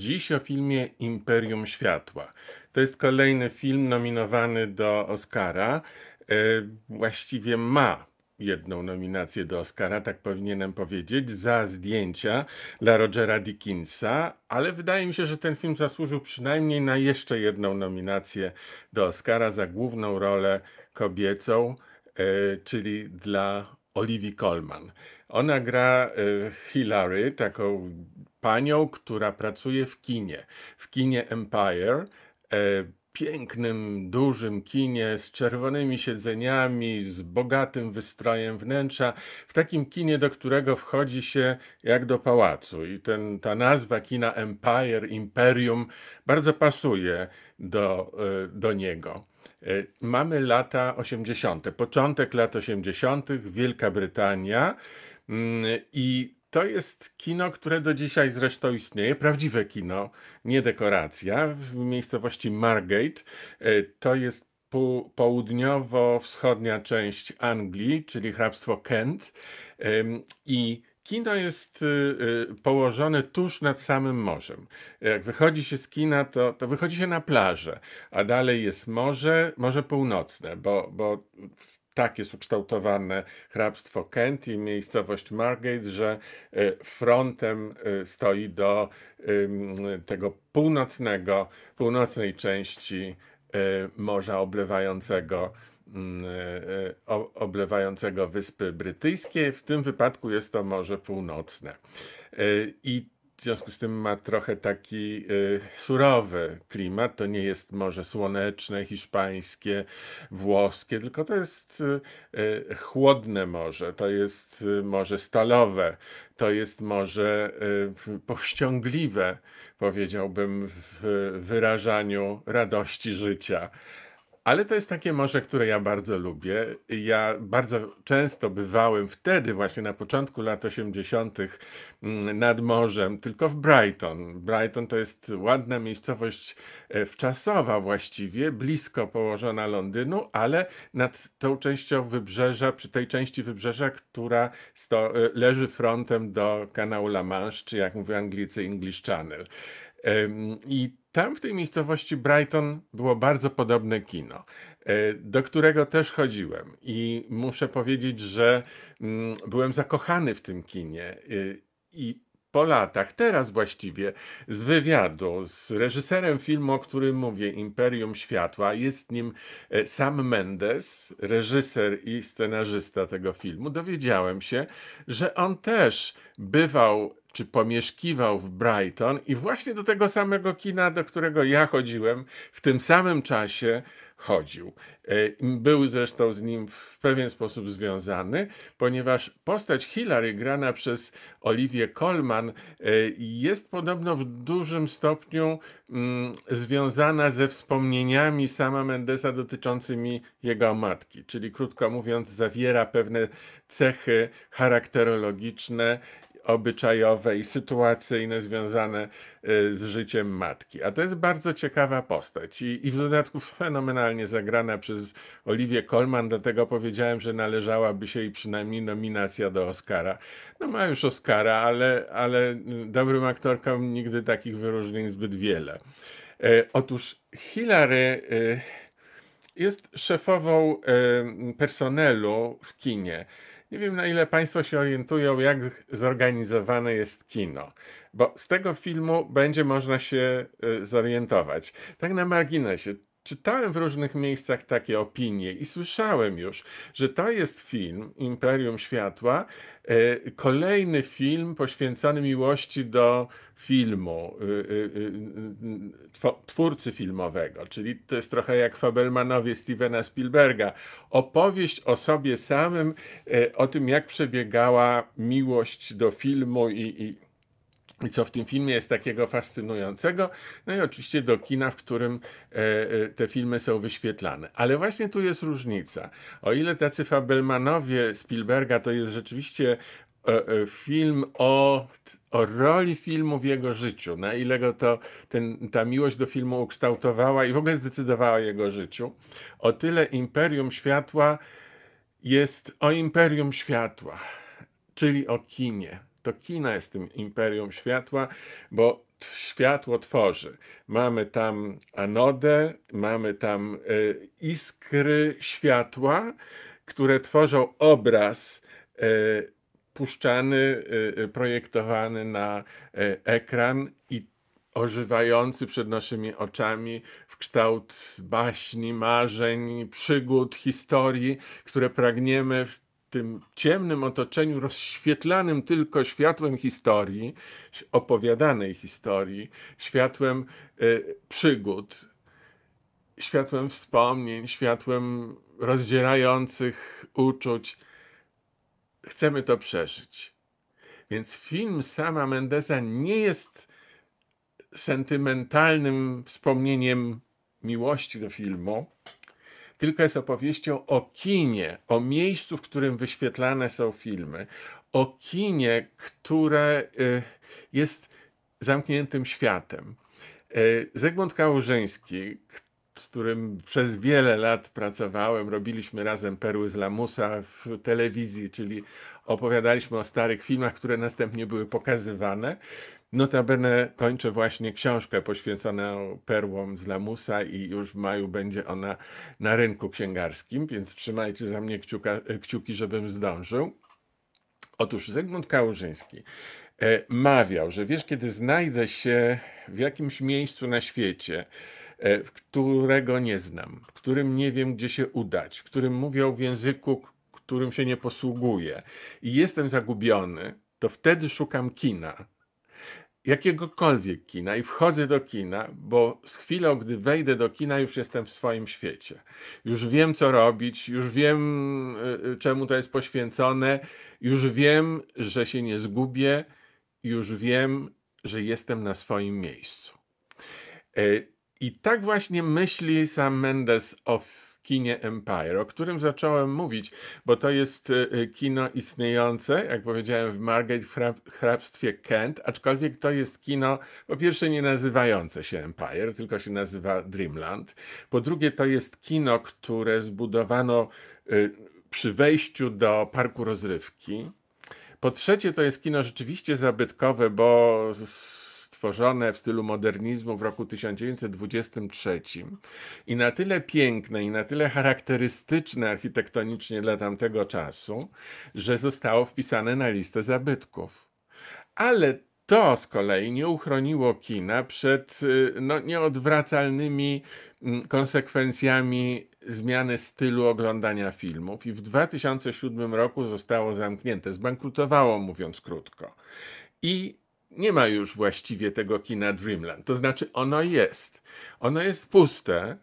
Dziś o filmie Imperium Światła. To jest kolejny film nominowany do Oscara. E, właściwie ma jedną nominację do Oscara, tak powinienem powiedzieć, za zdjęcia dla Rogera Dickinsa, ale wydaje mi się, że ten film zasłużył przynajmniej na jeszcze jedną nominację do Oscara za główną rolę kobiecą, e, czyli dla Oliwii Colman. Ona gra e, Hilary, taką panią, która pracuje w kinie, w kinie Empire. E, pięknym, dużym kinie z czerwonymi siedzeniami, z bogatym wystrojem wnętrza, w takim kinie, do którego wchodzi się jak do pałacu. I ten, ta nazwa kina Empire, Imperium, bardzo pasuje do, e, do niego. E, mamy lata 80., początek lat 80., Wielka Brytania mm, i to jest kino, które do dzisiaj zresztą istnieje, prawdziwe kino, nie dekoracja, w miejscowości Margate. E, to jest południowo-wschodnia część Anglii, czyli hrabstwo Kent. I Kino jest y, y, położone tuż nad samym morzem. Jak wychodzi się z kina, to, to wychodzi się na plażę, a dalej jest morze, morze północne, bo, bo tak jest ukształtowane hrabstwo Kent i miejscowość Margate, że y, frontem y, stoi do tego północnego, północnej części y, Morza Oblewającego mm, oblewającego Wyspy Brytyjskie. W tym wypadku jest to Morze Północne. I w związku z tym ma trochę taki y, surowy klimat. To nie jest Morze Słoneczne, hiszpańskie, włoskie, tylko to jest y, y chłodne morze, to jest y, morze stalowe, to jest morze y, powściągliwe, powiedziałbym, w wyrażaniu radości życia. Ale to jest takie morze, które ja bardzo lubię. Ja bardzo często bywałem wtedy, właśnie na początku lat 80., mm, nad morzem, tylko w Brighton. Brighton to jest ładna miejscowość e, wczasowa właściwie, blisko położona Londynu, ale nad tą częścią wybrzeża, przy tej części wybrzeża, która sto, e, leży frontem do kanału La Manche, czy jak mówią Anglicy, English Channel. I tam w tej miejscowości Brighton było bardzo podobne kino, e, do którego też chodziłem i muszę powiedzieć, że mm, byłem zakochany w tym kinie e, i po latach, teraz właściwie, z wywiadu z reżyserem filmu, o którym mówię, Imperium Światła, jest nim e, Sam Mendes, reżyser i scenarzysta tego filmu, dowiedziałem się, że on też bywał czy pomieszkiwał w Brighton i właśnie do tego samego kina, do którego ja chodziłem, w tym samym czasie chodził. E, był zresztą z nim w pewien sposób związany, ponieważ postać Hillary, grana przez Oliwię Colman, e, jest podobno w dużym stopniu mm, związana ze wspomnieniami sama Mendesa dotyczącymi jego matki, czyli krótko mówiąc, zawiera pewne cechy charakterologiczne obyczajowe i sytuacyjne związane y, z życiem matki. A to jest bardzo ciekawa postać i, i w dodatku fenomenalnie zagrana przez Oliwię Colman, dlatego powiedziałem, że należałaby się jej przynajmniej nominacja do Oscara. No ma już Oscara, ale, ale dobrym aktorkom nigdy takich wyróżnień zbyt wiele. E, otóż Hillary... E, y, jest szefową e, personelu w kinie. Nie wiem, na ile Państwo się orientują, jak zorganizowane jest kino, bo z tego filmu będzie można się e, zorientować. Tak na marginesie, Czytałem w różnych miejscach takie opinie i słyszałem już, że to jest film Imperium Światła, e, kolejny film poświęcony miłości do filmu, e, e, twórcy filmowego, czyli to jest trochę jak Fabelmanowie Stevena Spielberga. Opowieść o sobie samym, o tym jak przebiegała miłość do filmu i, i i co w tym filmie jest takiego fascynującego? No i oczywiście do kina, w którym e, e, te filmy są wyświetlane. Ale właśnie tu jest różnica. O ile tacy Fabelmanowie Spielberga to jest rzeczywiście e, film o, o roli filmu w jego życiu, na ile go to ten, ta miłość do filmu ukształtowała i w ogóle zdecydowała o jego życiu, o tyle Imperium Światła jest o Imperium Światła, czyli o kinie to Kina jest tym imperium światła, bo światło tworzy. Mamy tam anodę, mamy tam y, iskry światła, które tworzą obraz y, puszczany, y, projektowany na ekran i ożywający przed naszymi oczami w kształt baśni, marzeń, przygód, historii, które pragniemy tym ciemnym otoczeniu, rozświetlanym tylko światłem historii, opowiadanej historii, światłem e, przygód, światłem wspomnień, światłem rozdzierających uczuć. Chcemy to przeżyć. Więc film sama Mendesa nie jest sentymentalnym wspomnieniem miłości do filmu, tylko jest opowieścią o kinie, o miejscu, w którym wyświetlane są filmy, o kinie, które y, jest zamkniętym światem. Y, Zygmunt Kałużyński, z którym przez wiele lat pracowałem, robiliśmy razem Perły z Lamusa w telewizji, czyli opowiadaliśmy o starych filmach, które następnie były pokazywane. Notabene kończę właśnie książkę poświęconą perłom z lamusa i już w maju będzie ona na rynku księgarskim, więc trzymajcie za mnie kciuka, kciuki, żebym zdążył. Otóż Zygmunt Kałużyński e, mawiał, że wiesz, kiedy znajdę się w jakimś miejscu na świecie, e, którego nie znam, w którym nie wiem, gdzie się udać, w którym mówią w języku, którym się nie posługuję i jestem zagubiony, to wtedy szukam kina jakiegokolwiek kina i wchodzę do kina, bo z chwilą, gdy wejdę do kina, już jestem w swoim świecie. Już wiem, co robić, już wiem, y, y, czemu to jest poświęcone, już wiem, że się nie zgubię, już wiem, że jestem na swoim miejscu. E, I tak właśnie myśli sam Mendes o kinie Empire, o którym zacząłem mówić, bo to jest y, y, kino istniejące, jak powiedziałem, w Margate w hrabstwie Kent, aczkolwiek to jest kino, po pierwsze, nie nazywające się Empire, tylko się nazywa Dreamland. Po drugie, to jest kino, które zbudowano y, przy wejściu do parku rozrywki. Po trzecie, to jest kino rzeczywiście zabytkowe, bo stworzone w stylu modernizmu w roku 1923 i na tyle piękne i na tyle charakterystyczne architektonicznie dla tamtego czasu, że zostało wpisane na listę zabytków. Ale to z kolei nie uchroniło kina przed y, no, nieodwracalnymi mm, konsekwencjami zmiany stylu oglądania filmów i w 2007 roku zostało zamknięte, zbankrutowało mówiąc krótko. I nie ma już właściwie tego kina Dreamland. To znaczy, ono jest. Ono jest puste,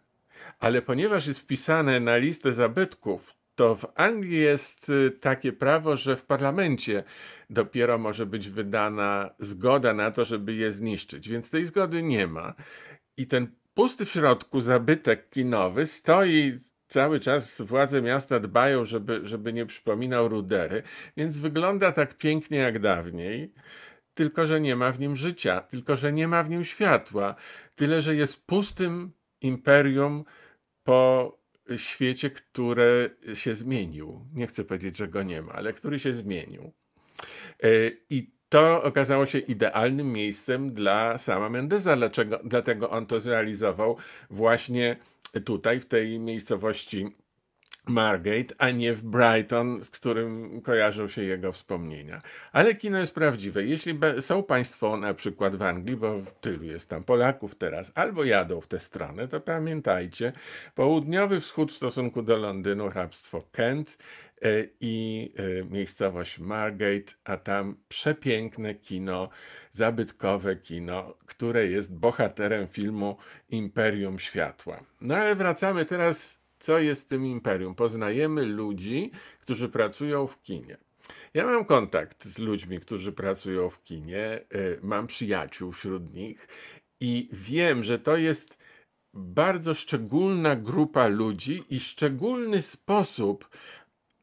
ale ponieważ jest wpisane na listę zabytków, to w Anglii jest y, takie prawo, że w parlamencie dopiero może być wydana zgoda na to, żeby je zniszczyć, więc tej zgody nie ma. I ten pusty w środku zabytek kinowy stoi cały czas władze miasta dbają, żeby, żeby nie przypominał rudery, więc wygląda tak pięknie jak dawniej tylko że nie ma w nim życia, tylko że nie ma w nim światła, tyle że jest pustym imperium po świecie, które się zmienił. Nie chcę powiedzieć, że go nie ma, ale który się zmienił. E, I to okazało się idealnym miejscem dla sama Mendeza, dlaczego, dlatego on to zrealizował właśnie tutaj, w tej miejscowości Margate, a nie w Brighton, z którym kojarzą się jego wspomnienia. Ale kino jest prawdziwe. Jeśli są Państwo na przykład w Anglii, bo tylu jest tam Polaków teraz, albo jadą w tę stronę, to pamiętajcie, południowy wschód w stosunku do Londynu, hrabstwo Kent e, i e, miejscowość Margate, a tam przepiękne kino, zabytkowe kino, które jest bohaterem filmu Imperium Światła. No ale wracamy teraz co jest tym imperium. Poznajemy ludzi, którzy pracują w kinie. Ja mam kontakt z ludźmi, którzy pracują w kinie, y, mam przyjaciół wśród nich i wiem, że to jest bardzo szczególna grupa ludzi i szczególny sposób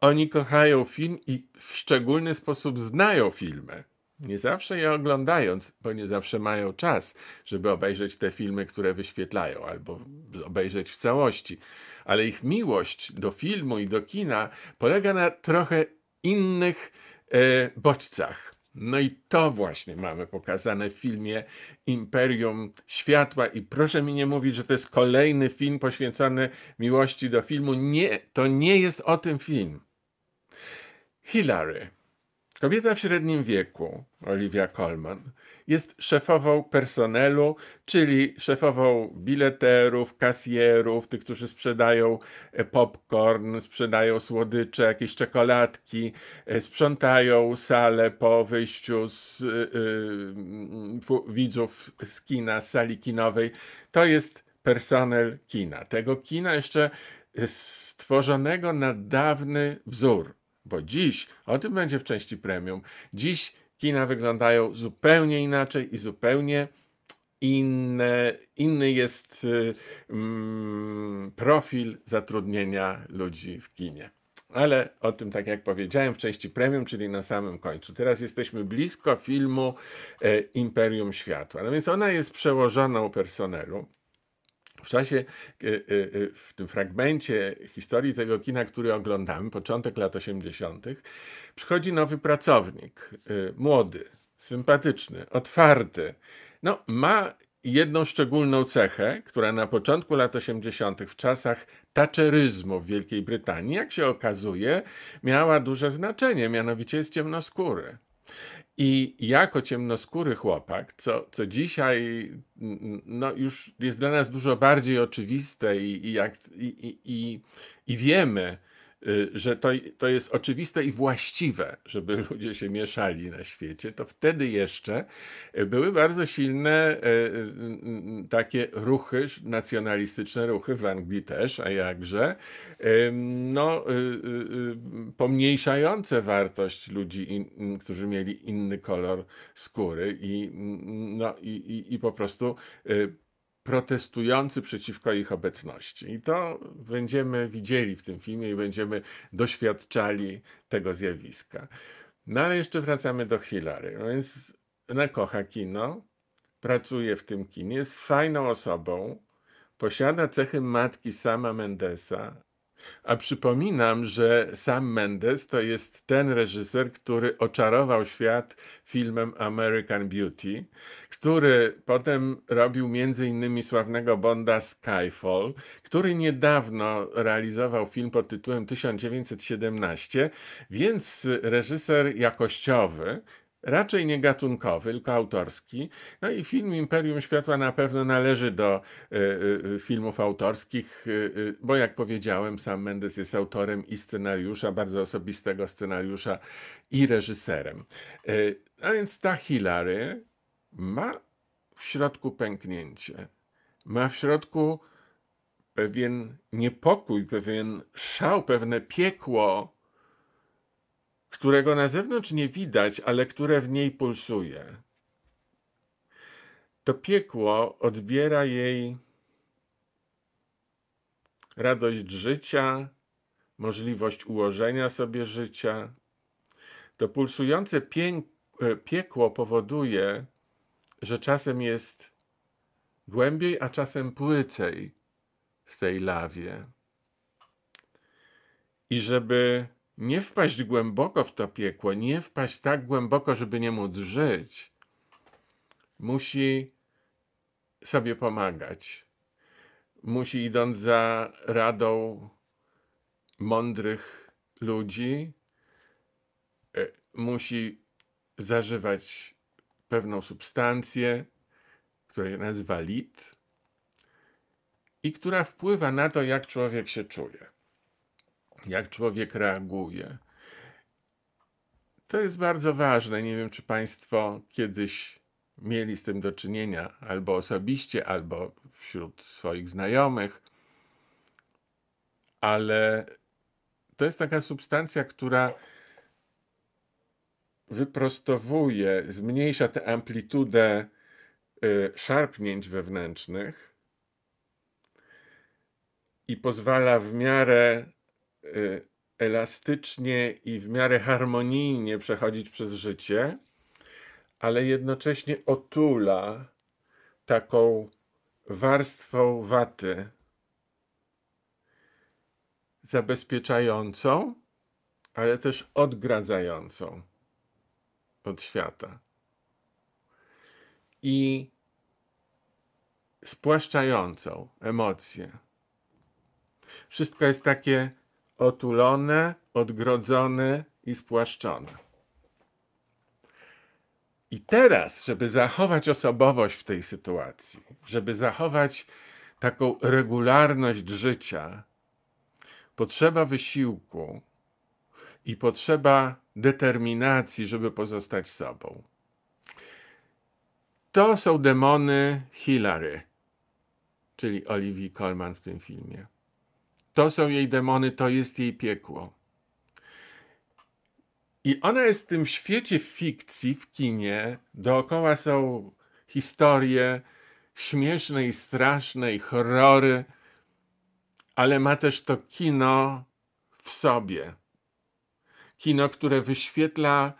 oni kochają film i w szczególny sposób znają filmy. Nie zawsze je oglądając, bo nie zawsze mają czas, żeby obejrzeć te filmy, które wyświetlają, albo obejrzeć w całości ale ich miłość do filmu i do kina polega na trochę innych e, bodźcach. No i to właśnie mamy pokazane w filmie Imperium Światła. I proszę mi nie mówić, że to jest kolejny film poświęcony miłości do filmu. Nie, to nie jest o tym film. Hilary. Kobieta w średnim wieku, Olivia Colman, jest szefową personelu, czyli szefową bileterów, kasjerów, tych, którzy sprzedają e, popcorn, sprzedają słodycze, jakieś czekoladki, e, sprzątają salę po wyjściu z yy, widzów z kina, z sali kinowej. To jest personel kina. Tego kina jeszcze stworzonego na dawny wzór bo dziś, o tym będzie w części premium, dziś kina wyglądają zupełnie inaczej i zupełnie inne, inny jest y, mm, profil zatrudnienia ludzi w kinie. Ale o tym, tak jak powiedziałem, w części premium, czyli na samym końcu. Teraz jesteśmy blisko filmu e, Imperium Światła. No więc ona jest przełożona u personelu w czasie, e, e, e, w tym fragmencie historii tego kina, który oglądamy, początek lat 80., przychodzi nowy pracownik, młody, sympatyczny, otwarty. No, ma jedną szczególną cechę, która na początku lat 80., w czasach taczeryzmu w Wielkiej Brytanii, jak się okazuje, miała duże znaczenie, mianowicie jest ciemnoskóry. I jako ciemnoskóry chłopak, co, co dzisiaj no, już jest dla nas dużo bardziej oczywiste i, i, jak, i, i, i wiemy, Y, że to, to jest oczywiste i właściwe, żeby ludzie się mieszali na świecie, to wtedy jeszcze y, były bardzo silne y, takie ruchy, nacjonalistyczne ruchy w Anglii też, a jakże, no, pomniejszające wartość ludzi, którzy mieli inny kolor skóry i, mm, no, i, i, i po prostu protestujący przeciwko ich obecności. I to będziemy widzieli w tym filmie i będziemy doświadczali tego zjawiska. No ale jeszcze wracamy do Hillary. No więc ona kocha kino, pracuje w tym kinie, jest fajną osobą, posiada cechy matki sama Mendesa, a przypominam, że sam Mendes to jest ten reżyser, który oczarował świat filmem American Beauty, który potem robił m.in. sławnego Bonda Skyfall, który niedawno realizował film pod tytułem 1917, więc reżyser jakościowy, raczej nie gatunkowy, tylko autorski. No i film Imperium Światła na pewno należy do y, y, y, filmów autorskich, bo jak powiedziałem, sam Mendes jest autorem i scenariusza, bardzo osobistego scenariusza i reżyserem. A więc ta Hilary ma w środku pęknięcie, ma w środku pewien niepokój, pewien szał, pewne piekło, którego na zewnątrz nie widać, ale które w niej pulsuje. To piekło odbiera jej radość życia, możliwość ułożenia sobie życia. To pulsujące e, piekło powoduje, że czasem jest głębiej, a czasem płycej w tej lawie. I żeby nie wpaść głęboko w to piekło, nie wpaść tak głęboko, żeby nie móc żyć, musi sobie pomagać. Musi idąc za radą mądrych ludzi, e, musi zażywać pewną substancję, która się nazywa lit i która wpływa na to, jak człowiek się czuje jak człowiek reaguje. To jest bardzo ważne. Nie wiem, czy Państwo kiedyś mieli z tym do czynienia, albo osobiście, albo wśród swoich znajomych, ale to jest taka substancja, która wyprostowuje, zmniejsza tę amplitudę y, szarpnięć wewnętrznych i pozwala w miarę Y, elastycznie i w miarę harmonijnie przechodzić przez życie, ale jednocześnie otula taką warstwą waty zabezpieczającą, ale też odgradzającą od świata. I spłaszczającą emocje. Wszystko jest takie otulone, odgrodzone i spłaszczone. I teraz, żeby zachować osobowość w tej sytuacji, żeby zachować taką regularność życia, potrzeba wysiłku i potrzeba determinacji, żeby pozostać sobą. To są demony Hillary, czyli Oliwii Colman w tym filmie. To są jej demony, to jest jej piekło. I ona jest w tym świecie fikcji, w kinie. Dookoła są historie śmieszne i straszne, i horrory, ale ma też to kino w sobie. Kino, które wyświetla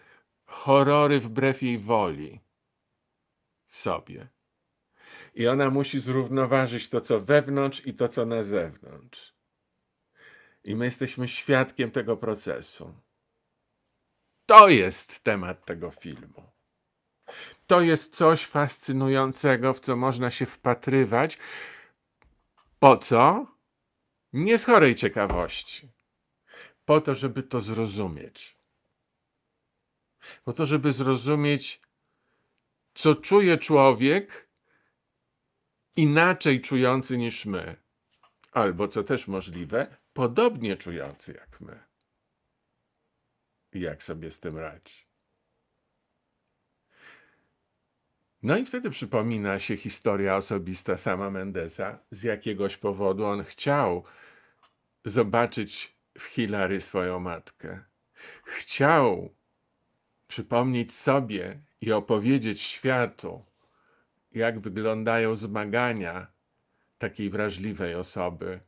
horrory wbrew jej woli w sobie. I ona musi zrównoważyć to, co wewnątrz i to, co na zewnątrz. I my jesteśmy świadkiem tego procesu. To jest temat tego filmu. To jest coś fascynującego, w co można się wpatrywać. Po co? Nie z chorej ciekawości. Po to, żeby to zrozumieć. Po to, żeby zrozumieć, co czuje człowiek inaczej czujący niż my, albo co też możliwe, podobnie czujący jak my. Jak sobie z tym radzić? No i wtedy przypomina się historia osobista sama Mendesa. Z jakiegoś powodu on chciał zobaczyć w Hilary swoją matkę. Chciał przypomnieć sobie i opowiedzieć światu, jak wyglądają zmagania takiej wrażliwej osoby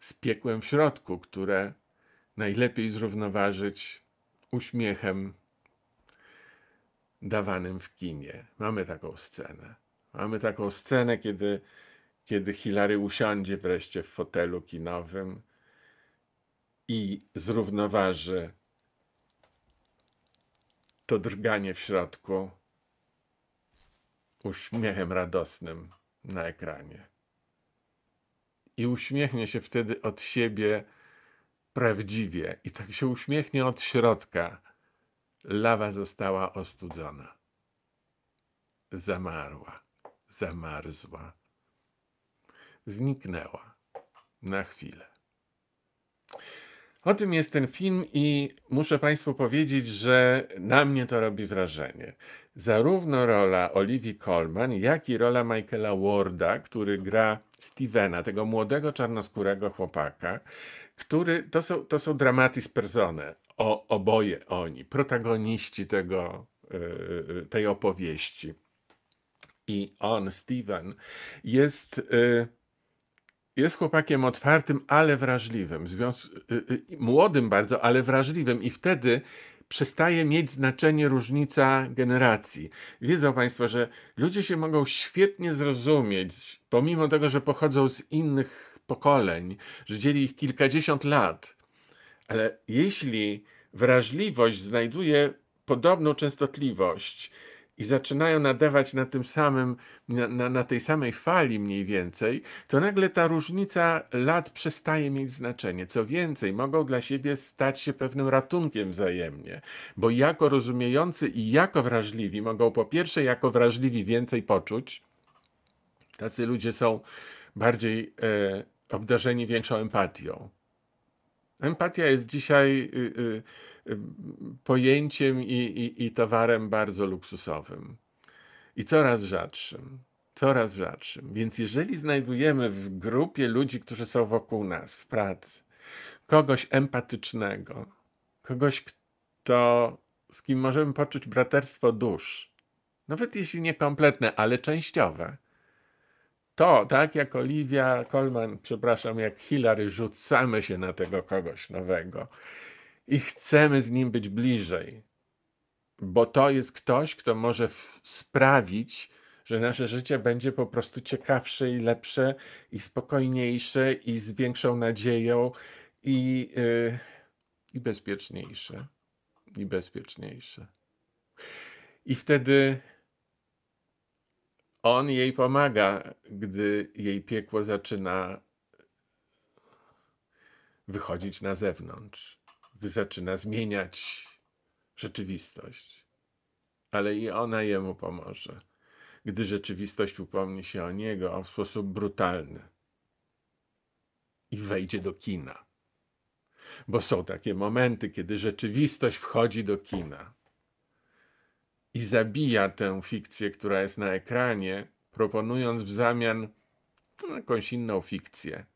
z piekłem w środku, które najlepiej zrównoważyć uśmiechem dawanym w kinie. Mamy taką scenę. Mamy taką scenę, kiedy, kiedy Hilary usiądzie wreszcie w fotelu kinowym i zrównoważy to drganie w środku uśmiechem radosnym na ekranie i uśmiechnie się wtedy od siebie prawdziwie i tak się uśmiechnie od środka. Lawa została ostudzona. Zamarła, zamarzła. Zniknęła na chwilę. O tym jest ten film i muszę Państwu powiedzieć, że na mnie to robi wrażenie. Zarówno rola Oliwii Colman, jak i rola Michaela Warda, który gra Stevena, tego młodego czarnoskórego chłopaka, który, to są, to są dramatis persone, o, oboje oni, protagoniści tego, yy, tej opowieści. I on, Steven, jest... Yy, jest chłopakiem otwartym, ale wrażliwym, związ... młodym bardzo, ale wrażliwym, i wtedy przestaje mieć znaczenie różnica generacji. Wiedzą Państwo, że ludzie się mogą świetnie zrozumieć, pomimo tego, że pochodzą z innych pokoleń, że dzieli ich kilkadziesiąt lat, ale jeśli wrażliwość znajduje podobną częstotliwość, i zaczynają nadawać na tym samym, na, na, na, tej samej fali mniej więcej, to nagle ta różnica lat przestaje mieć znaczenie. Co więcej, mogą dla siebie stać się pewnym ratunkiem wzajemnie, bo jako rozumiejący i jako wrażliwi mogą po pierwsze jako wrażliwi więcej poczuć. Tacy ludzie są bardziej e, obdarzeni większą empatią. Empatia jest dzisiaj y, y, pojęciem i, i, i towarem bardzo luksusowym i coraz rzadszym coraz rzadszym. Więc jeżeli znajdujemy w grupie ludzi, którzy są wokół nas w pracy, kogoś empatycznego, kogoś, kto, z kim możemy poczuć braterstwo dusz, nawet jeśli nie kompletne, ale częściowe, to tak jak Olivia Colman, przepraszam, jak Hillary, rzucamy się na tego kogoś nowego i chcemy z Nim być bliżej, bo to jest ktoś, kto może sprawić, że nasze życie będzie po prostu ciekawsze i lepsze i spokojniejsze i z większą nadzieją i, yy, i bezpieczniejsze. I bezpieczniejsze. I wtedy on jej pomaga, gdy jej piekło zaczyna wychodzić na zewnątrz gdy zaczyna zmieniać rzeczywistość. Ale i ona jemu pomoże, gdy rzeczywistość upomni się o niego w sposób brutalny i wejdzie do kina. Bo są takie momenty, kiedy rzeczywistość wchodzi do kina i zabija tę fikcję, która jest na ekranie, proponując w zamian no, jakąś inną fikcję.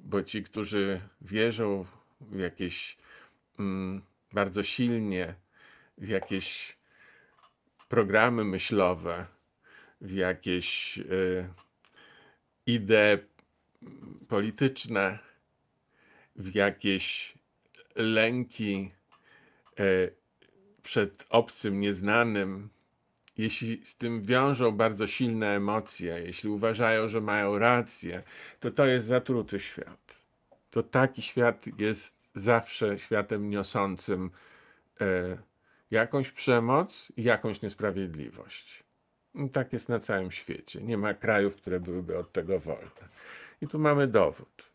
Bo ci, którzy wierzą jakieś mm, bardzo silnie, w jakieś programy myślowe, w jakieś y, idee polityczne, w jakieś lęki y, przed obcym, nieznanym, jeśli z tym wiążą bardzo silne emocje, jeśli uważają, że mają rację, to to jest zatruty świat to taki świat jest zawsze światem niosącym e, jakąś przemoc i jakąś niesprawiedliwość. I tak jest na całym świecie. Nie ma krajów, które byłyby od tego wolne. I tu mamy dowód.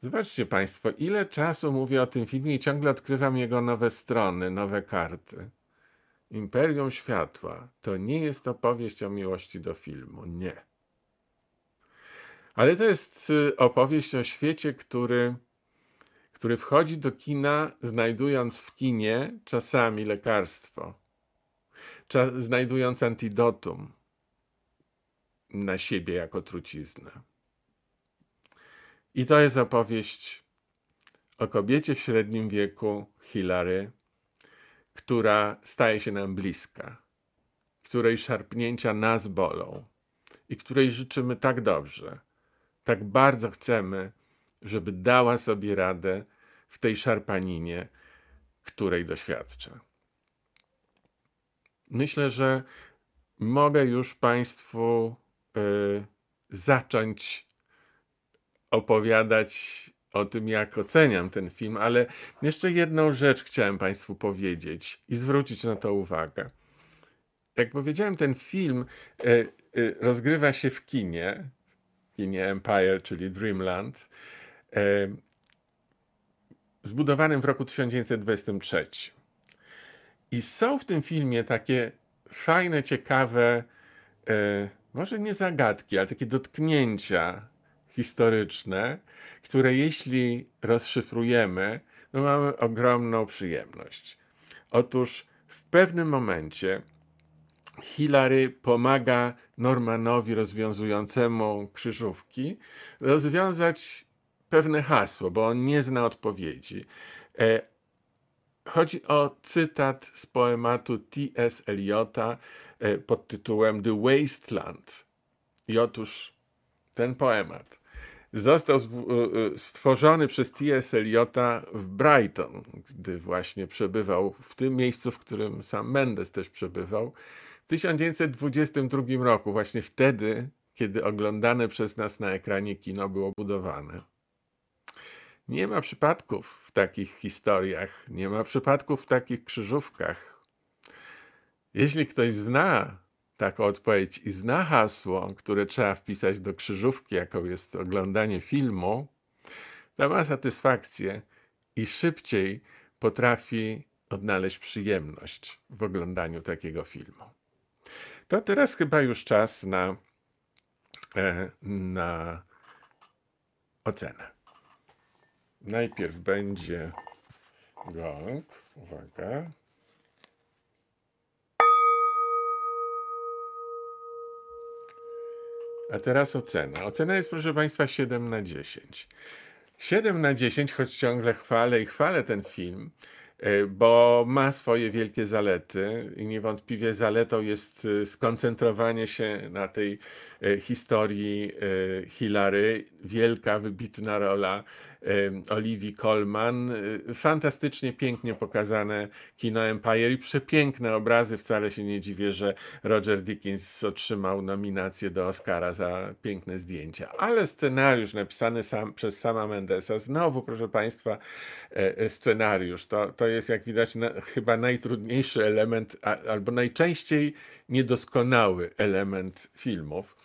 Zobaczcie Państwo, ile czasu mówię o tym filmie i ciągle odkrywam jego nowe strony, nowe karty. Imperium Światła to nie jest opowieść o miłości do filmu. Nie. Ale to jest y, opowieść o świecie, który, który wchodzi do kina, znajdując w kinie czasami lekarstwo, znajdując antidotum na siebie jako truciznę. I to jest opowieść o kobiecie w średnim wieku, Hilary, która staje się nam bliska, której szarpnięcia nas bolą i której życzymy tak dobrze tak bardzo chcemy, żeby dała sobie radę w tej szarpaninie, której doświadcza. Myślę, że mogę już Państwu y, zacząć opowiadać o tym, jak oceniam ten film, ale jeszcze jedną rzecz chciałem Państwu powiedzieć i zwrócić na to uwagę. Jak powiedziałem, ten film y, y, rozgrywa się w kinie kinie Empire, czyli Dreamland, zbudowanym w roku 1923. I są w tym filmie takie fajne, ciekawe, e, może nie zagadki, ale takie dotknięcia historyczne, które jeśli rozszyfrujemy, no mamy ogromną przyjemność. Otóż w pewnym momencie Hillary pomaga Normanowi rozwiązującemu krzyżówki rozwiązać pewne hasło, bo on nie zna odpowiedzi. E, chodzi o cytat z poematu T.S. Eliota e, pod tytułem The Wasteland. I otóż ten poemat został e, stworzony przez T.S. Eliota w Brighton, gdy właśnie przebywał w tym miejscu, w którym sam Mendes też przebywał. W 1922 roku, właśnie wtedy, kiedy oglądane przez nas na ekranie kino było budowane. Nie ma przypadków w takich historiach, nie ma przypadków w takich krzyżówkach. Jeśli ktoś zna taką odpowiedź i zna hasło, które trzeba wpisać do krzyżówki, jaką jest oglądanie filmu, to ma satysfakcję i szybciej potrafi odnaleźć przyjemność w oglądaniu takiego filmu to teraz chyba już czas na, e, na ocenę. Najpierw będzie gong. Uwaga. A teraz ocena. Ocena jest, proszę Państwa, 7 na 10. 7 na 10, choć ciągle chwalę i chwalę ten film, E, bo ma swoje wielkie zalety i niewątpliwie zaletą jest e, skoncentrowanie się na tej e, historii Hillary. Wielka, wybitna rola Oliwii Coleman. Y, fantastycznie, pięknie pokazane kino Empire i przepiękne obrazy. Wcale się nie dziwię, że Roger Dickens otrzymał nominację do Oscara za piękne zdjęcia. Ale scenariusz napisany sam, przez sama Mendesa, znowu proszę Państwa, e, e, scenariusz. To, to jest jak widać na, chyba najtrudniejszy element a, albo najczęściej niedoskonały element filmów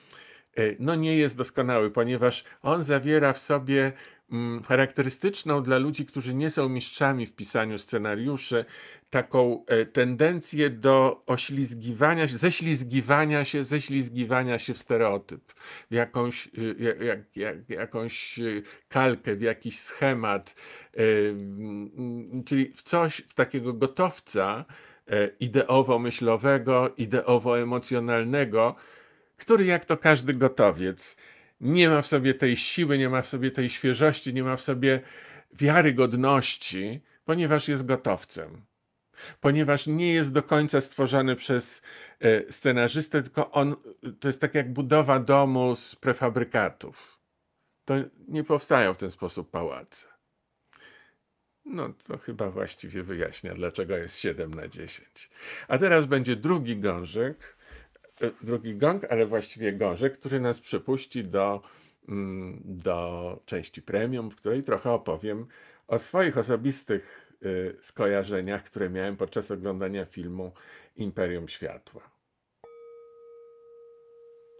e, no nie jest doskonały, ponieważ on zawiera w sobie Mm, charakterystyczną dla ludzi, którzy nie są mistrzami w pisaniu scenariuszy, taką e, tendencję do oślizgiwania się, ześlizgiwania się, ześlizgiwania się w stereotyp, w jakąś, e, jak, jak, jakąś e, kalkę, w jakiś schemat, mm, czyli w coś, w takiego gotowca ideowo-myślowego, ideowo-emocjonalnego, który jak to każdy gotowiec nie ma w sobie tej siły, nie ma w sobie tej świeżości, nie ma w sobie wiarygodności, ponieważ jest gotowcem. Ponieważ nie jest do końca stworzony przez e, scenarzystę, tylko on to jest tak jak budowa domu z prefabrykatów. To nie powstają w ten sposób pałace. No to chyba właściwie wyjaśnia, dlaczego jest 7 na 10. A teraz będzie drugi gążek. E, drugi gong, ale właściwie gążek, który nas przepuści do, mm, do części premium, w której trochę opowiem o swoich osobistych y, skojarzeniach, które miałem podczas oglądania filmu Imperium Światła.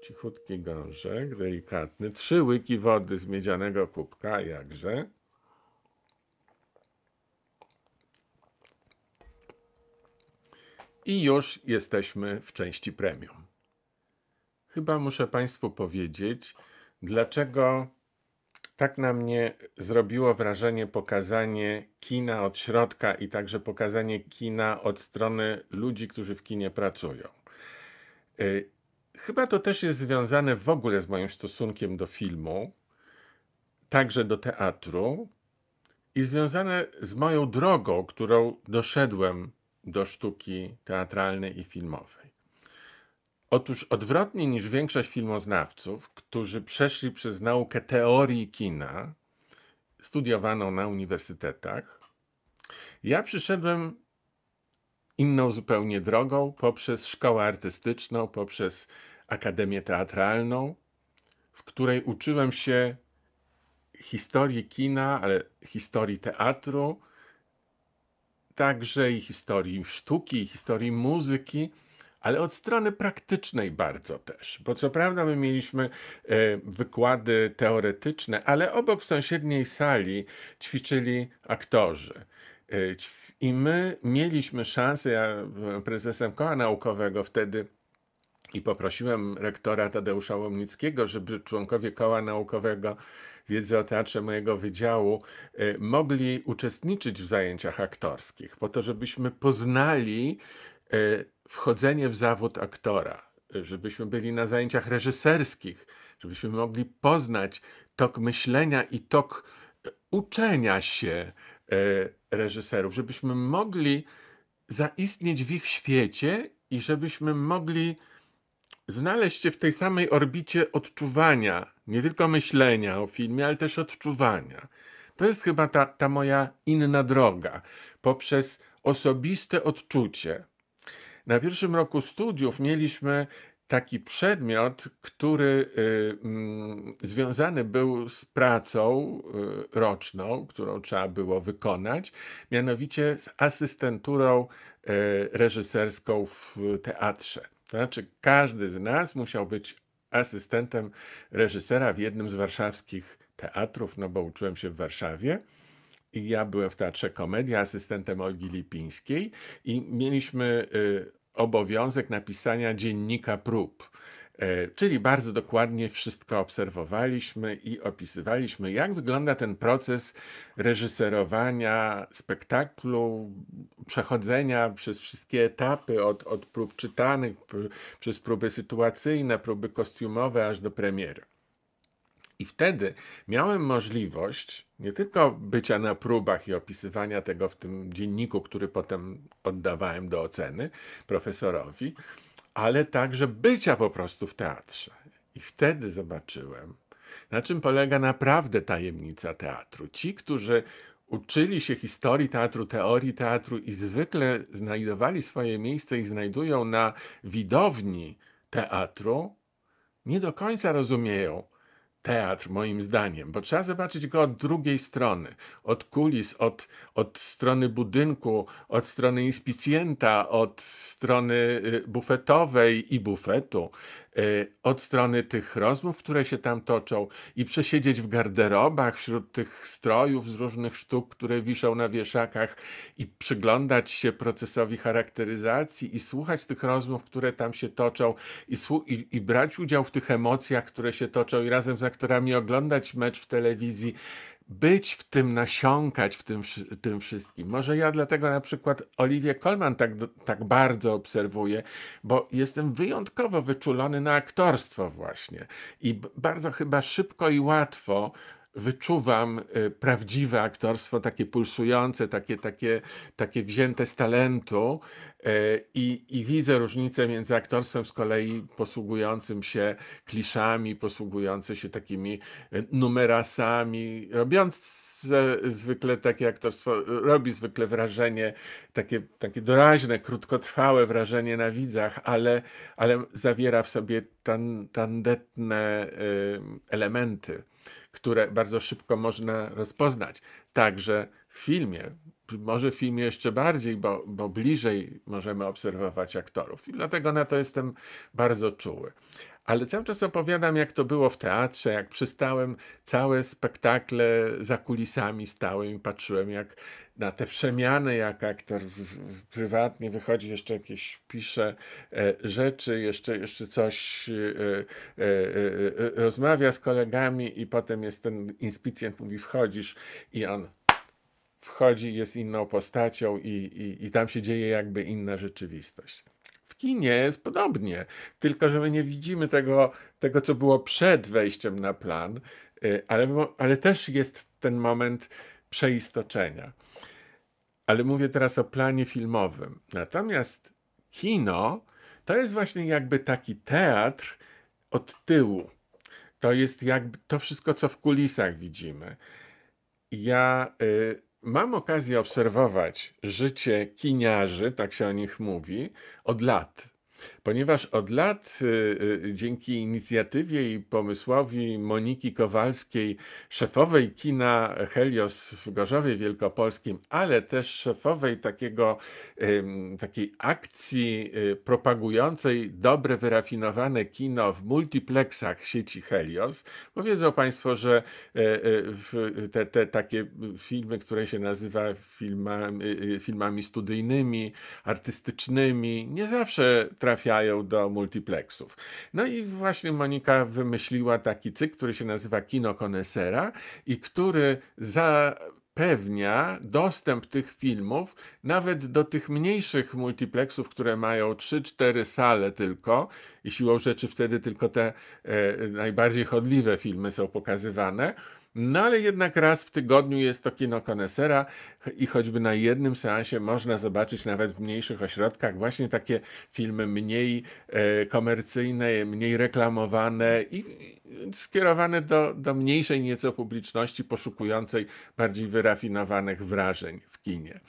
Cichutki gążek, delikatny, trzy łyki wody z miedzianego kubka, jakże. I już jesteśmy w części premium chyba muszę Państwu powiedzieć, dlaczego tak na mnie zrobiło wrażenie pokazanie kina od środka i także pokazanie kina od strony ludzi, którzy w kinie pracują. Y, chyba to też jest związane w ogóle z moim stosunkiem do filmu, także do teatru i związane z moją drogą, którą doszedłem do sztuki teatralnej i filmowej. Otóż odwrotnie niż większość filmoznawców, którzy przeszli przez naukę teorii kina, studiowaną na uniwersytetach, ja przyszedłem inną zupełnie drogą poprzez szkołę artystyczną, poprzez akademię teatralną, w której uczyłem się historii kina, ale historii teatru, także i historii sztuki, i historii muzyki ale od strony praktycznej bardzo też. Bo co prawda my mieliśmy e, wykłady teoretyczne, ale obok w sąsiedniej sali ćwiczyli aktorzy. E, I my mieliśmy szansę, ja byłem prezesem koła naukowego wtedy i poprosiłem rektora Tadeusza Łomnickiego, żeby członkowie koła naukowego wiedzy o teatrze mojego wydziału e, mogli uczestniczyć w zajęciach aktorskich, po to, żebyśmy poznali wchodzenie w zawód aktora, żebyśmy byli na zajęciach reżyserskich, żebyśmy mogli poznać tok myślenia i tok e, uczenia się e, reżyserów, żebyśmy mogli zaistnieć w ich świecie i żebyśmy mogli znaleźć się w tej samej orbicie odczuwania, nie tylko myślenia o filmie, ale też odczuwania. To jest chyba ta, ta moja inna droga. Poprzez osobiste odczucie, na pierwszym roku studiów mieliśmy taki przedmiot, który y, mm, związany był z pracą y, roczną, którą trzeba było wykonać, mianowicie z asystenturą y, reżyserską w teatrze. To znaczy, każdy z nas musiał być asystentem reżysera w jednym z warszawskich teatrów, no bo uczyłem się w Warszawie ja byłem w Teatrze Komedia asystentem Olgi Lipińskiej i mieliśmy y, obowiązek napisania dziennika prób. E, czyli bardzo dokładnie wszystko obserwowaliśmy i opisywaliśmy, jak wygląda ten proces reżyserowania spektaklu, przechodzenia przez wszystkie etapy, od, od prób czytanych, przez próby sytuacyjne, próby kostiumowe, aż do premiery. I wtedy miałem możliwość nie tylko bycia na próbach i opisywania tego w tym dzienniku, który potem oddawałem do oceny profesorowi, ale także bycia po prostu w teatrze. I wtedy zobaczyłem, na czym polega naprawdę tajemnica teatru. Ci, którzy uczyli się historii teatru, teorii teatru i zwykle znajdowali swoje miejsce i znajdują na widowni teatru, nie do końca rozumieją, teatr, moim zdaniem, bo trzeba zobaczyć go od drugiej strony, od kulis, od, od strony budynku, od strony inspicjenta, od strony y, bufetowej i bufetu, Y, od strony tych rozmów, które się tam toczą i przesiedzieć w garderobach wśród tych strojów z różnych sztuk, które wiszą na wieszakach i przyglądać się procesowi charakteryzacji i słuchać tych rozmów, które tam się toczą i, i, i brać udział w tych emocjach, które się toczą i razem z aktorami oglądać mecz w telewizji być w tym, nasiąkać w tym, tym wszystkim. Może ja dlatego na przykład Oliwie Kolman tak, tak bardzo obserwuję, bo jestem wyjątkowo wyczulony na aktorstwo właśnie i bardzo chyba szybko i łatwo wyczuwam y, prawdziwe aktorstwo, takie pulsujące, takie, takie, takie wzięte z talentu y, i, i widzę różnicę między aktorstwem z kolei posługującym się kliszami, posługującym się takimi y, numerasami, robiąc zwykle takie aktorstwo, robi zwykle wrażenie, takie, takie doraźne, krótkotrwałe wrażenie na widzach, ale, ale zawiera w sobie tan, tandetne elementy które bardzo szybko można rozpoznać. Także w filmie, może w filmie jeszcze bardziej, bo, bo bliżej możemy obserwować aktorów. I dlatego na to jestem bardzo czuły ale cały czas opowiadam, jak to było w teatrze, jak przystałem całe spektakle za kulisami stałem i patrzyłem jak na te przemiany, jak aktor w, w, prywatnie wychodzi, jeszcze jakieś pisze e, rzeczy, jeszcze, jeszcze coś e e, e, e, rozmawia z kolegami i potem jest ten inspicjent, mówi wchodzisz i on wchodzi, jest inną postacią i, i, i tam się dzieje jakby inna rzeczywistość kinie jest podobnie, tylko że my nie widzimy tego, tego co było przed wejściem na plan, y, ale, ale też jest ten moment przeistoczenia. Ale mówię teraz o planie filmowym. Natomiast kino to jest właśnie jakby taki teatr od tyłu. To jest jakby to wszystko, co w kulisach widzimy. Ja. Y, mam okazję obserwować życie kiniarzy, tak się o nich mówi, od lat ponieważ od lat y, y, dzięki inicjatywie i pomysłowi Moniki Kowalskiej, szefowej kina Helios w Gorzowie Wielkopolskim, ale też szefowej takiego, takiej akcji y, propagującej dobre, wyrafinowane kino w multiplexach sieci Helios, bo wiedzą Państwo, że te, te takie filmy, które się nazywa filmami, filmami studyjnymi, artystycznymi, nie zawsze trafiają trafiają do multiplexów. No i właśnie Monika wymyśliła taki cykl, który się nazywa Kino Konesera i który za zapewnia dostęp tych filmów nawet do tych mniejszych multiplexów, które mają 3-4 sale tylko i siłą rzeczy wtedy tylko te e, najbardziej chodliwe filmy są pokazywane no ale jednak raz w tygodniu jest to kino konesera i choćby na jednym seansie można zobaczyć nawet w mniejszych ośrodkach właśnie takie filmy mniej e, komercyjne, mniej reklamowane i skierowane do, do mniejszej nieco publiczności poszukującej bardziej wyrafinowanych wrażeń w kinie.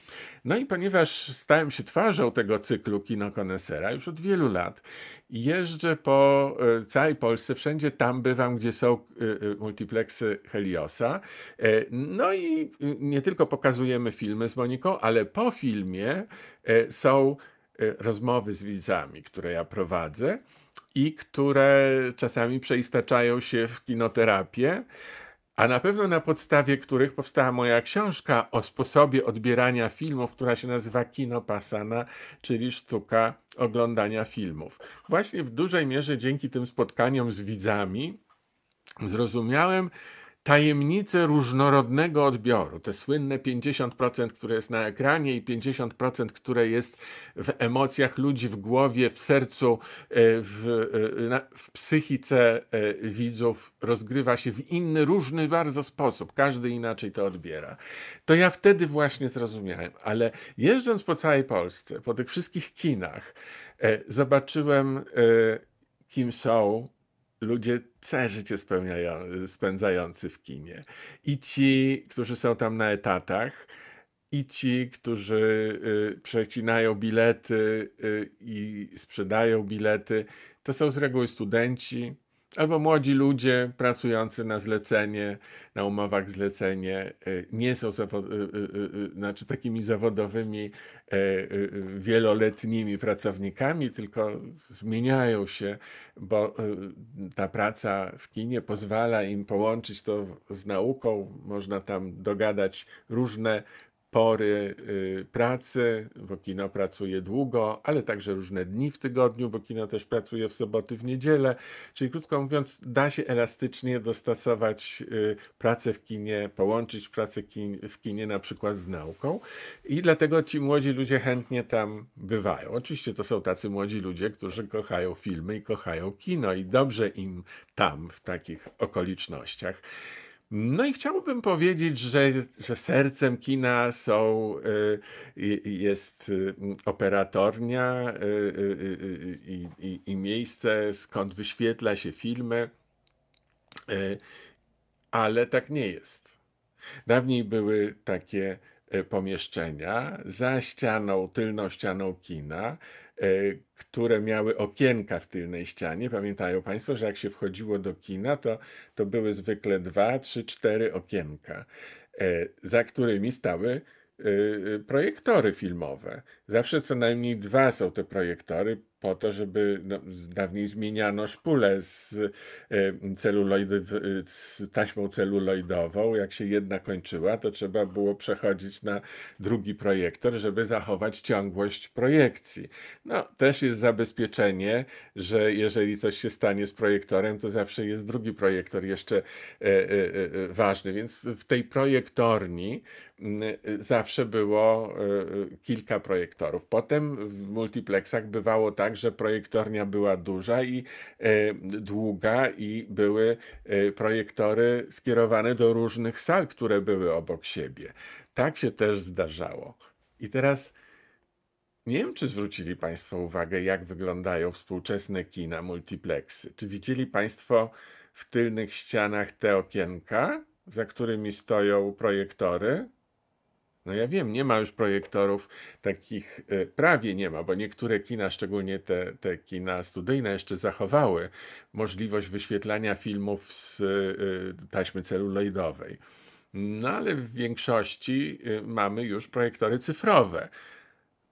No i ponieważ stałem się twarzą tego cyklu Kino Konesera już od wielu lat, jeżdżę po e, całej Polsce, wszędzie tam bywam, gdzie są e, multiplexy heli Berliosa. E, no i nie tylko pokazujemy filmy z Moniką, ale po filmie e, są e, rozmowy z widzami, które ja prowadzę i które czasami przeistaczają się w kinoterapię, a na pewno na podstawie których powstała moja książka o sposobie odbierania filmów, która się nazywa Kino Pasana, czyli sztuka oglądania filmów. Właśnie w dużej mierze dzięki tym spotkaniom z widzami zrozumiałem, tajemnicę różnorodnego odbioru. Te słynne 50%, które jest na ekranie i 50%, które jest w emocjach ludzi, w głowie, w sercu, e, w, e, w psychice e, widzów, rozgrywa się w inny, różny bardzo sposób. Każdy inaczej to odbiera. To ja wtedy właśnie zrozumiałem, ale jeżdżąc po całej Polsce, po tych wszystkich kinach, zobaczyłem, kim są ludzie całe życie spełniają, spędzający w kinie. I ci, którzy są tam na etatach, i ci, którzy y, przecinają bilety y, i sprzedają bilety, to są z reguły studenci, albo młodzi ludzie pracujący na zlecenie, na umowach zlecenie, e, nie są e, e, znaczy takimi zawodowymi, wieloletnimi pracownikami, tylko zmieniają się, bo ta praca w kinie pozwala im połączyć to z nauką, można tam dogadać różne pory y, pracy, bo kino pracuje długo, ale także różne dni w tygodniu, bo kino też pracuje w soboty, w niedzielę. Czyli krótko mówiąc, da się elastycznie dostosować y, pracę w kinie, połączyć pracę w kinie na przykład z nauką i dlatego ci młodzi ludzie chętnie tam bywają. Oczywiście to są tacy młodzi ludzie, którzy kochają filmy i kochają kino i dobrze im tam w takich okolicznościach. No i chciałbym powiedzieć, że, że sercem kina są, y, y, y, jest operatornia i, i, i miejsce, skąd wyświetla się filmy, ale tak nie jest. Dawniej były takie pomieszczenia za ścianą, tylną ścianą kina, E, które miały okienka w tylnej ścianie. Pamiętają Państwo, że jak się wchodziło do kina, to, to były zwykle dwa, trzy, cztery okienka, e, za którymi stały e, projektory filmowe. Zawsze co najmniej dwa są te projektory, po to, żeby no, dawniej zmieniano szpulę z, e, z taśmą celuloidową. Jak się jedna kończyła, to trzeba było przechodzić na drugi projektor, żeby zachować ciągłość projekcji. No, też jest zabezpieczenie, że jeżeli coś się stanie z projektorem, to zawsze jest drugi projektor jeszcze e, e, ważny. Więc w tej projektorni zawsze było kilka projektorów. Potem w multiplexach bywało tak, tak, że projektornia była duża i e, długa i były e, projektory skierowane do różnych sal, które były obok siebie. Tak się też zdarzało. I teraz nie wiem, czy zwrócili Państwo uwagę, jak wyglądają współczesne kina multiplexy. Czy widzieli Państwo w tylnych ścianach te okienka, za którymi stoją projektory? No ja wiem, nie ma już projektorów takich, e, prawie nie ma, bo niektóre kina, szczególnie te, te kina studyjne, jeszcze zachowały możliwość wyświetlania filmów z e, taśmy celuloidowej. No ale w większości e, mamy już projektory cyfrowe.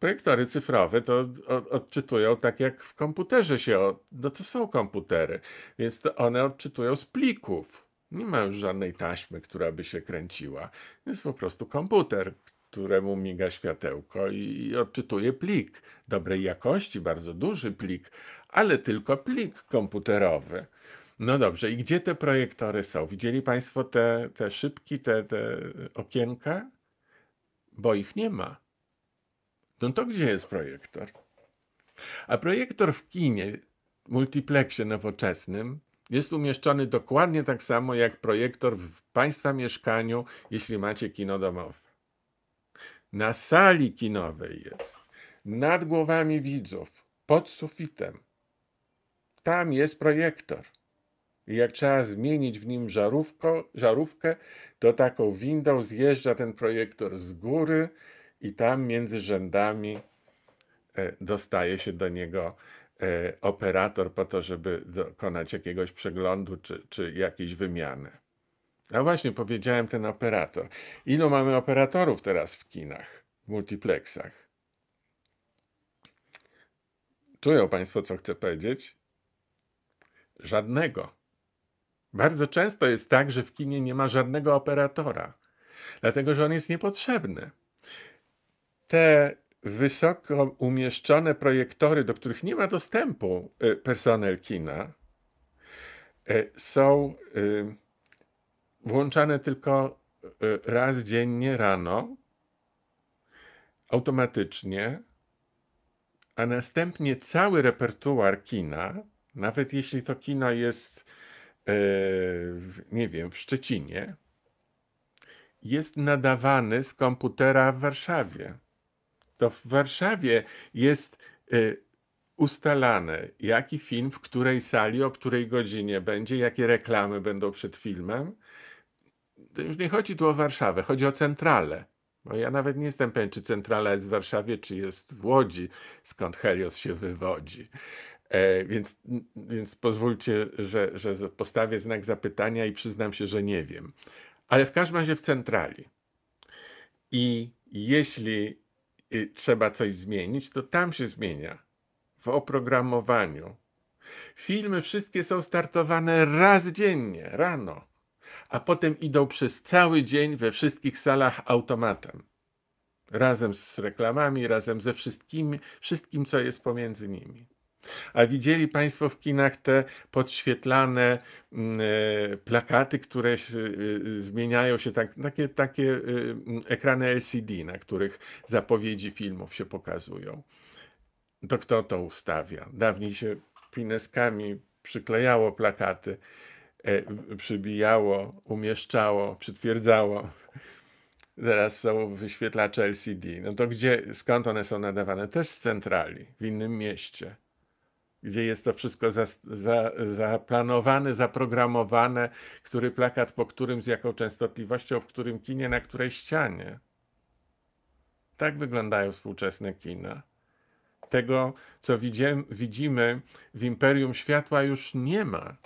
Projektory cyfrowe to odczytują tak jak w komputerze się, no to są komputery, więc to one odczytują z plików nie ma już żadnej taśmy, która by się kręciła. Jest po prostu komputer, któremu miga światełko i odczytuje plik dobrej jakości, bardzo duży plik, ale tylko plik komputerowy. No dobrze, i gdzie te projektory są? Widzieli Państwo te, te szybki, te, te okienka? Bo ich nie ma. No to gdzie jest projektor? A projektor w kinie, multiplexie nowoczesnym, jest umieszczony dokładnie tak samo jak projektor w Państwa mieszkaniu, jeśli macie kino domowe. Na sali kinowej jest, nad głowami widzów, pod sufitem. Tam jest projektor. I jak trzeba zmienić w nim żarówko, żarówkę, to taką windą zjeżdża ten projektor z góry i tam między rzędami e, dostaje się do niego E, operator po to, żeby dokonać jakiegoś przeglądu czy, czy jakiejś wymiany. A właśnie powiedziałem ten operator. Ilu mamy operatorów teraz w kinach, w multiplexach? Czują Państwo, co chcę powiedzieć? Żadnego. Bardzo często jest tak, że w kinie nie ma żadnego operatora, dlatego że on jest niepotrzebny. Te wysoko umieszczane projektory, do których nie ma dostępu e, personel kina, e, są e, włączane tylko raz dziennie rano, automatycznie, a następnie cały repertuar kina, nawet jeśli to kino jest, nie wiem, w Szczecinie, jest nadawany z komputera w Warszawie to w Warszawie jest y, ustalane, jaki film, w której sali, o której godzinie będzie, jakie reklamy będą przed filmem. To już nie chodzi tu o Warszawę, chodzi o centralę. ja nawet nie jestem pewien, czy centrala jest w Warszawie, czy jest w Łodzi, skąd Helios się wywodzi. E, więc, więc pozwólcie, że, że postawię znak zapytania i przyznam się, że nie wiem. Ale w każdym razie w centrali. I jeśli trzeba coś zmienić, to tam się zmienia w oprogramowaniu. Filmy wszystkie są startowane raz dziennie, rano, a potem idą przez cały dzień we wszystkich salach automatem. Razem z reklamami, razem ze wszystkim, wszystkim co jest pomiędzy nimi. A widzieli Państwo w kinach te podświetlane mm, e, plakaty, które e, e, zmieniają się, tak, takie, takie ekrany LCD, na których zapowiedzi filmów się pokazują. To kto to ustawia? Dawniej się pineskami przyklejało plakaty, przybijało, umieszczało, przytwierdzało teraz są wyświetlacze LCD. No to gdzie, skąd one są nadawane? Też z centrali, w innym mieście gdzie jest to wszystko zaplanowane, za, za zaprogramowane, który plakat po którym, z jaką częstotliwością, w którym kinie, na której ścianie. Tak wyglądają współczesne kina. Tego, co widzimy w Imperium Światła, już nie ma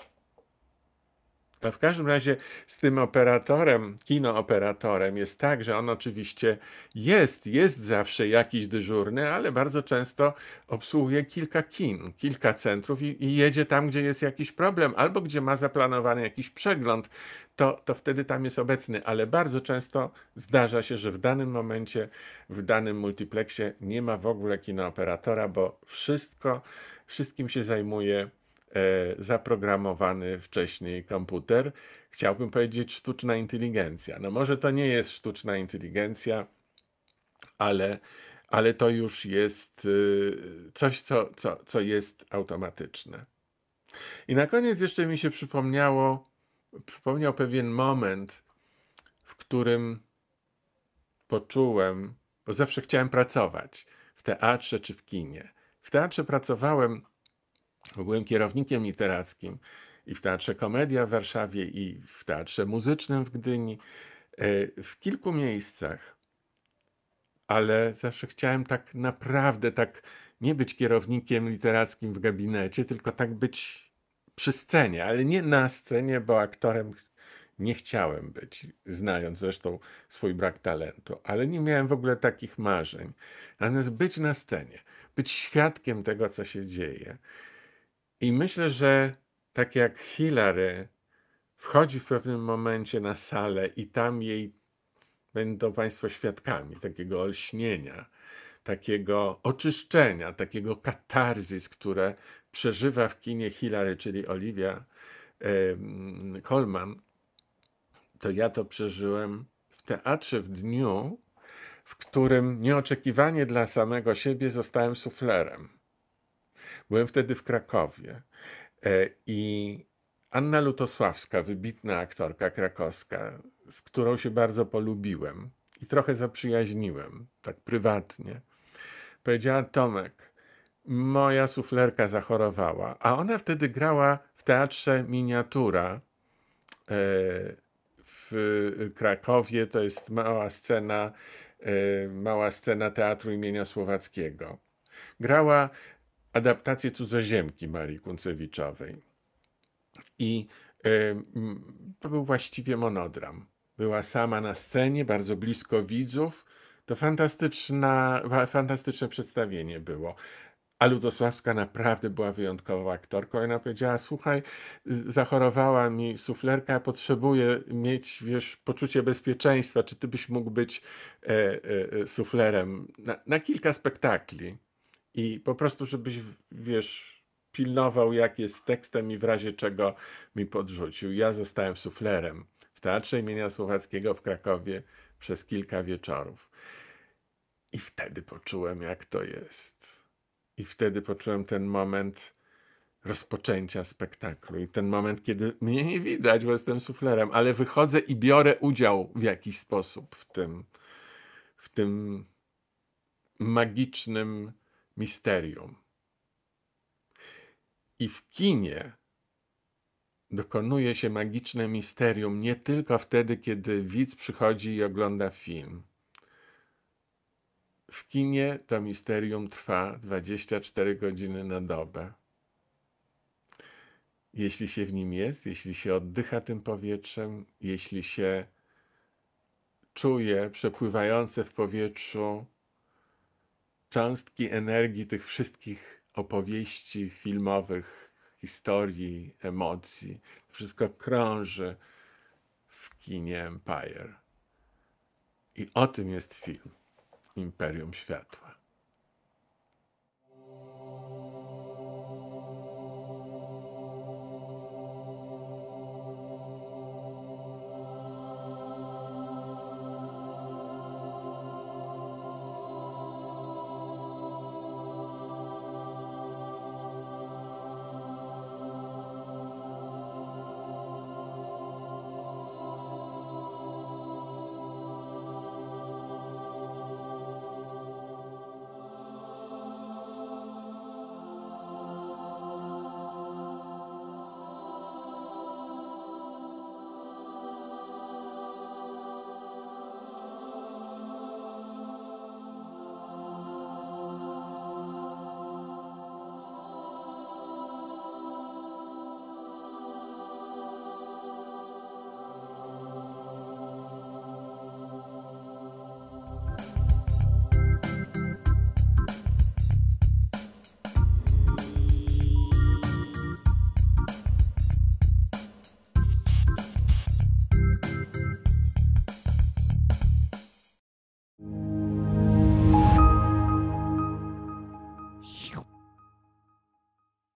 w każdym razie z tym operatorem, kinooperatorem jest tak, że on oczywiście jest, jest zawsze jakiś dyżurny, ale bardzo często obsługuje kilka kin, kilka centrów i, i jedzie tam, gdzie jest jakiś problem albo gdzie ma zaplanowany jakiś przegląd, to, to wtedy tam jest obecny, ale bardzo często zdarza się, że w danym momencie, w danym multiplexie nie ma w ogóle kinooperatora, bo wszystko, wszystkim się zajmuje E, zaprogramowany wcześniej komputer. Chciałbym powiedzieć sztuczna inteligencja. No może to nie jest sztuczna inteligencja, ale, ale to już jest y, coś, co, co, co jest automatyczne. I na koniec jeszcze mi się przypomniało, przypomniał pewien moment, w którym poczułem, bo zawsze chciałem pracować w teatrze czy w kinie. W teatrze pracowałem Byłem kierownikiem literackim i w Teatrze Komedia w Warszawie, i w Teatrze Muzycznym w Gdyni, e, w kilku miejscach. Ale zawsze chciałem tak naprawdę, tak nie być kierownikiem literackim w gabinecie, tylko tak być przy scenie, ale nie na scenie, bo aktorem nie chciałem być, znając zresztą swój brak talentu, ale nie miałem w ogóle takich marzeń. Natomiast być na scenie, być świadkiem tego, co się dzieje, i myślę, że tak jak Hillary wchodzi w pewnym momencie na salę i tam jej będą Państwo świadkami takiego olśnienia, takiego oczyszczenia, takiego katarzis, które przeżywa w kinie Hillary, czyli Olivia Colman, to ja to przeżyłem w teatrze w dniu, w którym nieoczekiwanie dla samego siebie zostałem suflerem. Byłem wtedy w Krakowie e, i Anna Lutosławska, wybitna aktorka krakowska, z którą się bardzo polubiłem i trochę zaprzyjaźniłem, tak prywatnie, powiedziała: Tomek, moja suflerka zachorowała, a ona wtedy grała w teatrze miniatura e, w Krakowie. To jest mała scena, e, mała scena teatru imienia Słowackiego. Grała adaptację cudzoziemki Marii Kunczewiczowej I e, to był właściwie monodram. Była sama na scenie, bardzo blisko widzów. To fantastyczna, fantastyczne przedstawienie było. A Ludosławska naprawdę była wyjątkową aktorką. Ona powiedziała: Słuchaj, zachorowała mi suflerka, potrzebuję mieć wiesz, poczucie bezpieczeństwa. Czy ty byś mógł być e, e, e suflerem na, na kilka spektakli? I po prostu, żebyś, wiesz, pilnował, jak jest z tekstem i w razie czego mi podrzucił. Ja zostałem suflerem w Teatrze imienia Słowackiego w Krakowie przez kilka wieczorów. I wtedy poczułem, jak to jest. I wtedy poczułem ten moment rozpoczęcia spektaklu i ten moment, kiedy mnie nie widać, bo jestem suflerem, ale wychodzę i biorę udział w jakiś sposób w tym, w tym magicznym misterium. I w kinie dokonuje się magiczne misterium nie tylko wtedy, kiedy widz przychodzi i ogląda film. W kinie to misterium trwa 24 godziny na dobę. Jeśli się w nim jest, jeśli się oddycha tym powietrzem, jeśli się czuje przepływające w powietrzu cząstki energii tych wszystkich opowieści filmowych, historii, emocji. Wszystko krąży w kinie Empire. I o tym jest film Imperium Światła.